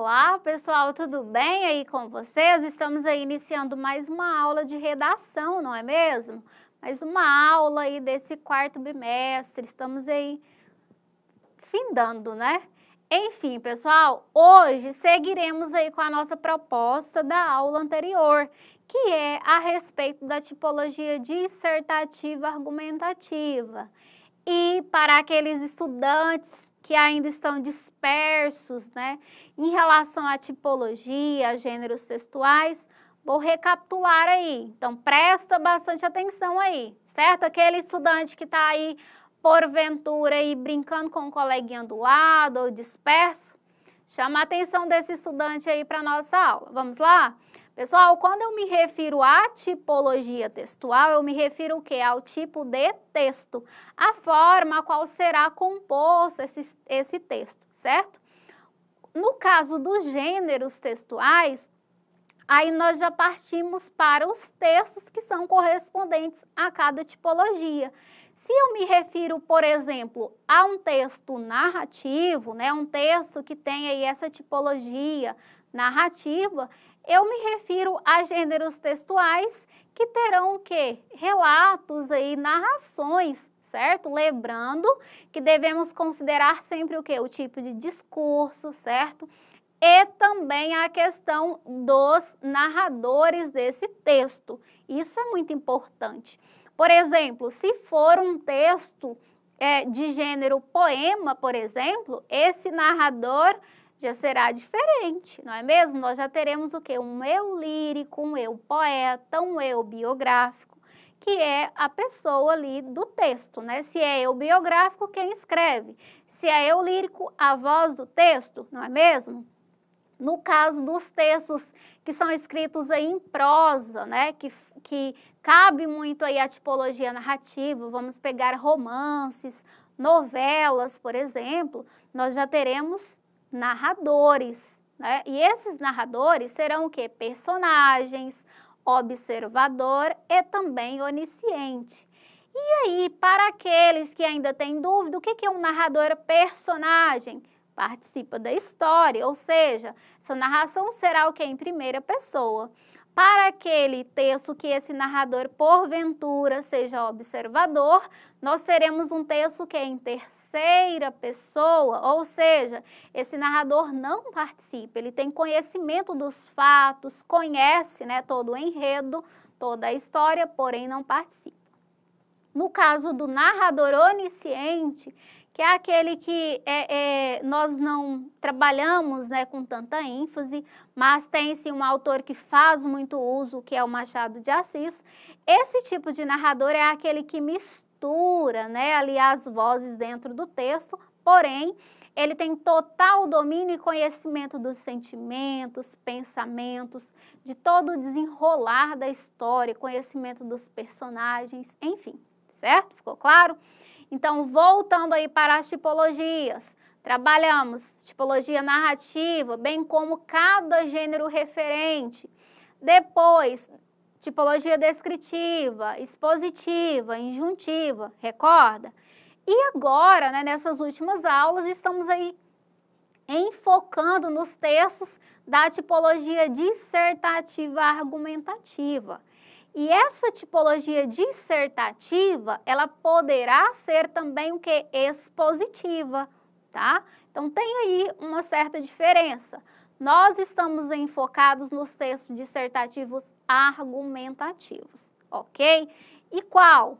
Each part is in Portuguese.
Olá, pessoal, tudo bem aí com vocês? Estamos aí iniciando mais uma aula de redação, não é mesmo? Mais uma aula aí desse quarto bimestre, estamos aí findando, né? Enfim, pessoal, hoje seguiremos aí com a nossa proposta da aula anterior, que é a respeito da tipologia dissertativa argumentativa. E para aqueles estudantes que ainda estão dispersos, né? Em relação à tipologia, a gêneros textuais, vou recapitular aí. Então, presta bastante atenção aí, certo? Aquele estudante que está aí, porventura, aí brincando com um coleguinha do lado ou disperso, chama a atenção desse estudante aí para nossa aula. Vamos lá? Pessoal, quando eu me refiro à tipologia textual, eu me refiro o quê? Ao tipo de texto, a forma a qual será composto esse, esse texto, certo? No caso dos gêneros textuais, aí nós já partimos para os textos que são correspondentes a cada tipologia. Se eu me refiro, por exemplo, a um texto narrativo, né, um texto que tem aí essa tipologia narrativa, eu me refiro a gêneros textuais que terão o quê? Relatos aí, narrações, certo? Lembrando que devemos considerar sempre o quê? O tipo de discurso, certo? E também a questão dos narradores desse texto. Isso é muito importante. Por exemplo, se for um texto é, de gênero poema, por exemplo, esse narrador já será diferente, não é mesmo? Nós já teremos o que? Um eu lírico, um eu poeta, um eu biográfico, que é a pessoa ali do texto, né? Se é eu biográfico, quem escreve. Se é eu lírico, a voz do texto, não é mesmo? No caso dos textos que são escritos aí em prosa, né, que, que cabe muito aí a tipologia narrativa, vamos pegar romances, novelas, por exemplo, nós já teremos narradores. Né? E esses narradores serão o que? Personagens, observador e também onisciente. E aí, para aqueles que ainda têm dúvida, o que é um narrador personagem? Participa da história, ou seja, sua narração será o que? Em primeira pessoa para aquele texto que esse narrador porventura seja observador, nós teremos um texto que é em terceira pessoa, ou seja, esse narrador não participa, ele tem conhecimento dos fatos, conhece né, todo o enredo, toda a história, porém não participa. No caso do narrador onisciente, que é aquele que é, é, nós não trabalhamos né, com tanta ênfase, mas tem-se um autor que faz muito uso, que é o Machado de Assis. Esse tipo de narrador é aquele que mistura né, ali as vozes dentro do texto, porém, ele tem total domínio e conhecimento dos sentimentos, pensamentos, de todo o desenrolar da história, conhecimento dos personagens, enfim certo? Ficou claro? Então, voltando aí para as tipologias, trabalhamos tipologia narrativa, bem como cada gênero referente. Depois, tipologia descritiva, expositiva, injuntiva, recorda? E agora, né, nessas últimas aulas, estamos aí enfocando nos textos da tipologia dissertativa argumentativa. E essa tipologia dissertativa, ela poderá ser também o que expositiva, tá? Então tem aí uma certa diferença. Nós estamos enfocados nos textos dissertativos argumentativos, ok? E qual?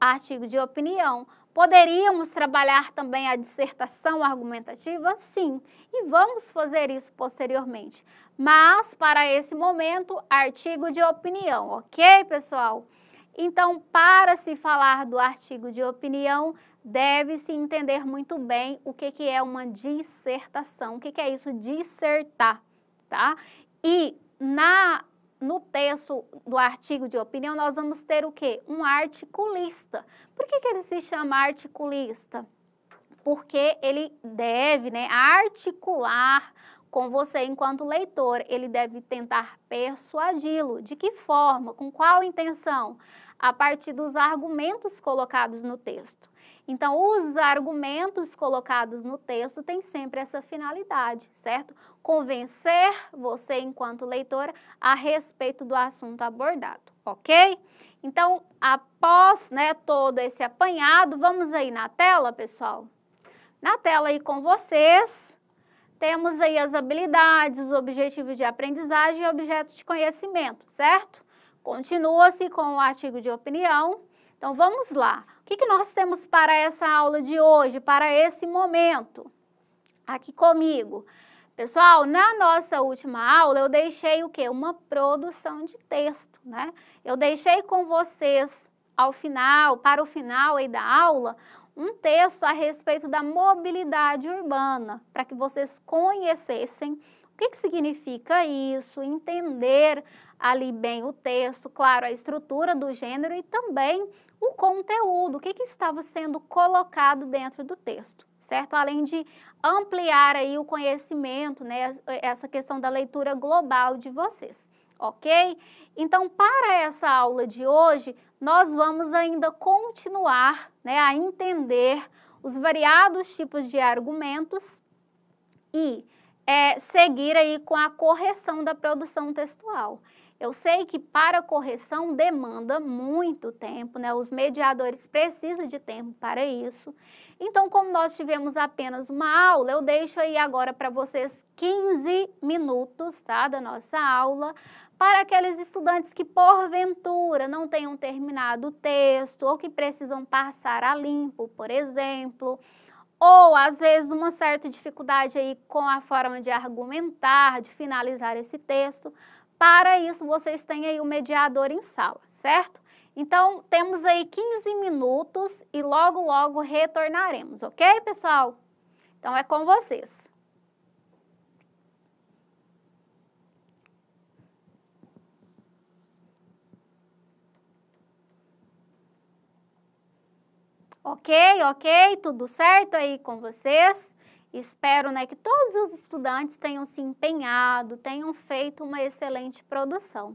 Artigo de opinião, Poderíamos trabalhar também a dissertação argumentativa? Sim, e vamos fazer isso posteriormente. Mas, para esse momento, artigo de opinião, ok, pessoal? Então, para se falar do artigo de opinião, deve-se entender muito bem o que, que é uma dissertação, o que, que é isso dissertar, tá? E na no texto do artigo de opinião, nós vamos ter o quê? Um articulista. Por que, que ele se chama articulista? Porque ele deve né, articular com você enquanto leitor, ele deve tentar persuadi-lo. De que forma? Com qual intenção? a partir dos argumentos colocados no texto. Então, os argumentos colocados no texto têm sempre essa finalidade, certo? Convencer você, enquanto leitora, a respeito do assunto abordado, ok? Então, após né, todo esse apanhado, vamos aí na tela, pessoal? Na tela aí com vocês, temos aí as habilidades, os objetivos de aprendizagem e objetos de conhecimento, certo? Continua-se com o artigo de opinião. Então, vamos lá. O que, que nós temos para essa aula de hoje, para esse momento? Aqui comigo. Pessoal, na nossa última aula eu deixei o quê? Uma produção de texto, né? Eu deixei com vocês ao final, para o final aí da aula, um texto a respeito da mobilidade urbana, para que vocês conhecessem o que, que significa isso? Entender ali bem o texto, claro, a estrutura do gênero e também o conteúdo, o que, que estava sendo colocado dentro do texto, certo? Além de ampliar aí o conhecimento, né, eh, essa questão da leitura global de vocês ok? Então, para essa aula de hoje, nós vamos ainda continuar né, a entender os variados tipos de argumentos e é, seguir aí com a correção da produção textual. Eu sei que para correção demanda muito tempo, né? Os mediadores precisam de tempo para isso. Então, como nós tivemos apenas uma aula, eu deixo aí agora para vocês 15 minutos, tá, da nossa aula, para aqueles estudantes que porventura não tenham terminado o texto ou que precisam passar a limpo, por exemplo, ou às vezes uma certa dificuldade aí com a forma de argumentar, de finalizar esse texto. Para isso, vocês têm aí o mediador em sala, certo? Então, temos aí 15 minutos e logo, logo retornaremos, ok, pessoal? Então, é com vocês. Ok, ok, tudo certo aí com vocês? Espero né, que todos os estudantes tenham se empenhado, tenham feito uma excelente produção.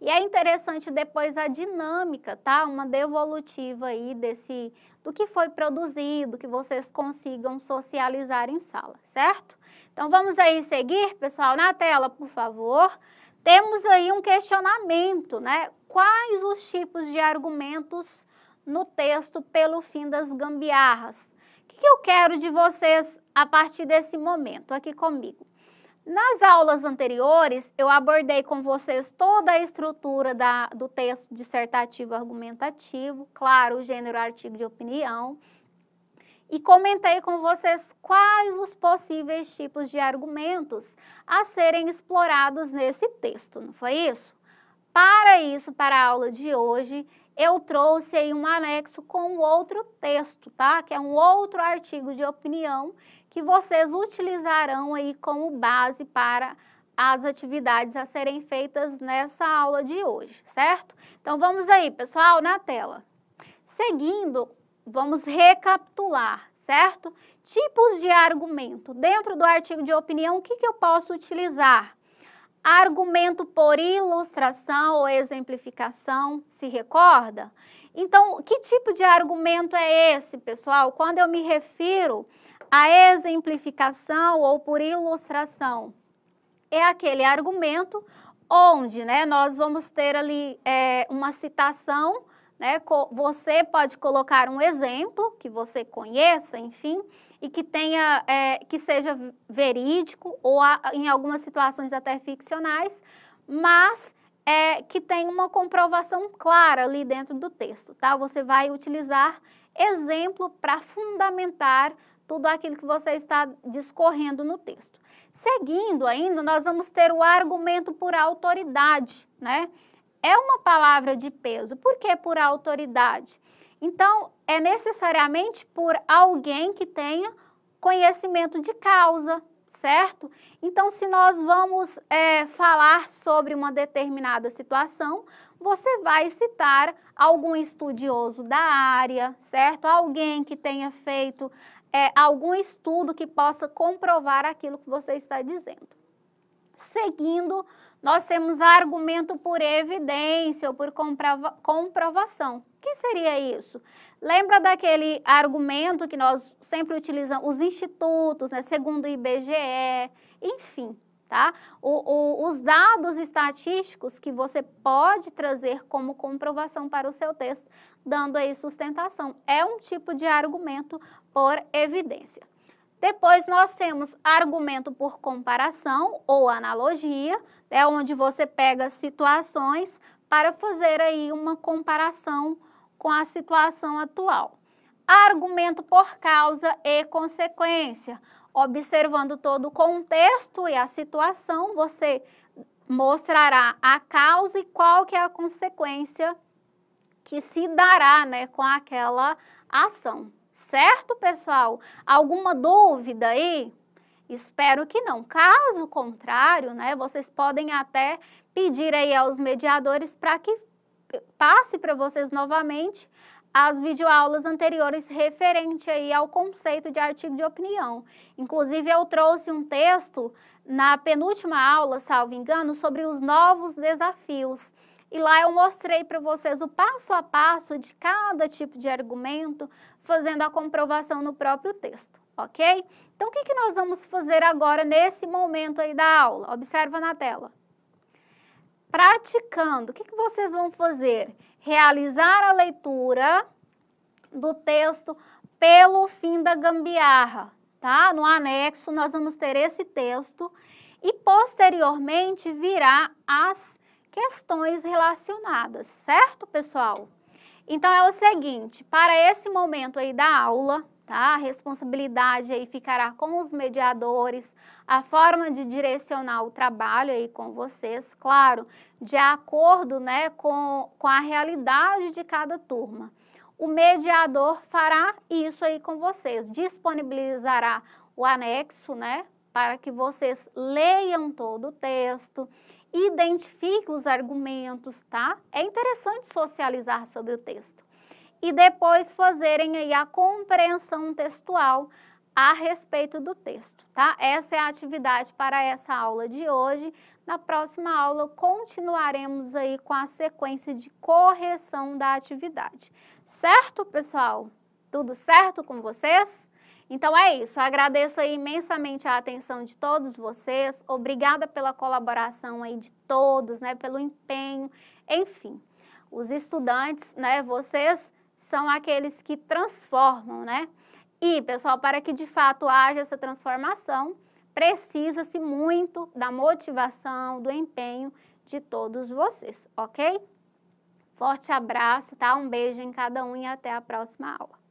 E é interessante depois a dinâmica, tá? Uma devolutiva aí desse, do que foi produzido, que vocês consigam socializar em sala, certo? Então vamos aí seguir, pessoal, na tela, por favor. Temos aí um questionamento, né? Quais os tipos de argumentos no texto pelo fim das gambiarras. O que, eu quero de vocês a partir desse momento aqui comigo? Nas aulas anteriores, eu abordei com vocês toda a estrutura da, do texto dissertativo argumentativo, claro, o gênero artigo de opinião, e comentei com vocês quais os possíveis tipos de argumentos a serem explorados nesse texto, não foi isso? Para isso, para a aula de hoje, eu trouxe aí um anexo com outro texto, tá? Que é um outro artigo de opinião que vocês utilizarão aí como base para as atividades a serem feitas nessa aula de hoje, certo? Então vamos aí, pessoal, na tela. Seguindo, vamos recapitular, certo? Tipos de argumento. Dentro do artigo de opinião, o que, que eu posso utilizar? Argumento por ilustração ou exemplificação, se recorda? Então, que tipo de argumento é esse, pessoal? Quando eu me refiro a exemplificação ou por ilustração, é aquele argumento onde né, nós vamos ter ali é, uma citação, né, você pode colocar um exemplo que você conheça, enfim, e que tenha é, que seja verídico ou a, em algumas situações até ficcionais, mas é, que tenha uma comprovação clara ali dentro do texto, tá? Você vai utilizar exemplo para fundamentar tudo aquilo que você está discorrendo no texto. Seguindo ainda, nós vamos ter o argumento por autoridade, né? É uma palavra de peso. Por que por autoridade? Então, é necessariamente por alguém que tenha conhecimento de causa, certo? Então, se nós vamos é, falar sobre uma determinada situação, você vai citar algum estudioso da área, certo? Alguém que tenha feito é, algum estudo que possa comprovar aquilo que você está dizendo. Seguindo, nós temos argumento por evidência ou por comprova comprovação. O que seria isso? Lembra daquele argumento que nós sempre utilizamos, os institutos, né, segundo o IBGE, enfim, tá? O, o, os dados estatísticos que você pode trazer como comprovação para o seu texto, dando aí sustentação. É um tipo de argumento por evidência. Depois nós temos argumento por comparação ou analogia, é onde você pega situações para fazer aí uma comparação com a situação atual. Argumento por causa e consequência. Observando todo o contexto e a situação, você mostrará a causa e qual que é a consequência que se dará né, com aquela ação. Certo, pessoal? Alguma dúvida aí? Espero que não. Caso contrário, né, vocês podem até pedir aí aos mediadores para que passe para vocês novamente as videoaulas anteriores referente aí ao conceito de artigo de opinião. Inclusive, eu trouxe um texto na penúltima aula, salvo engano, sobre os novos desafios e lá eu mostrei para vocês o passo a passo de cada tipo de argumento, fazendo a comprovação no próprio texto, ok? Então, o que, que nós vamos fazer agora nesse momento aí da aula? Observa na tela. Praticando, o que, que vocês vão fazer? Realizar a leitura do texto pelo fim da gambiarra, tá? No anexo nós vamos ter esse texto e posteriormente virá as questões relacionadas, certo, pessoal? Então é o seguinte, para esse momento aí da aula, tá? A responsabilidade aí ficará com os mediadores, a forma de direcionar o trabalho aí com vocês, claro, de acordo, né, com, com a realidade de cada turma. O mediador fará isso aí com vocês, disponibilizará o anexo, né, para que vocês leiam todo o texto Identifique os argumentos, tá? É interessante socializar sobre o texto. E depois fazerem aí a compreensão textual a respeito do texto, tá? Essa é a atividade para essa aula de hoje. Na próxima aula continuaremos aí com a sequência de correção da atividade. Certo, pessoal? Tudo certo com vocês? Então é isso, Eu agradeço imensamente a atenção de todos vocês, obrigada pela colaboração aí de todos, né, pelo empenho, enfim. Os estudantes, né, vocês são aqueles que transformam, né? E, pessoal, para que de fato haja essa transformação, precisa-se muito da motivação, do empenho de todos vocês, ok? Forte abraço, tá? Um beijo em cada um e até a próxima aula.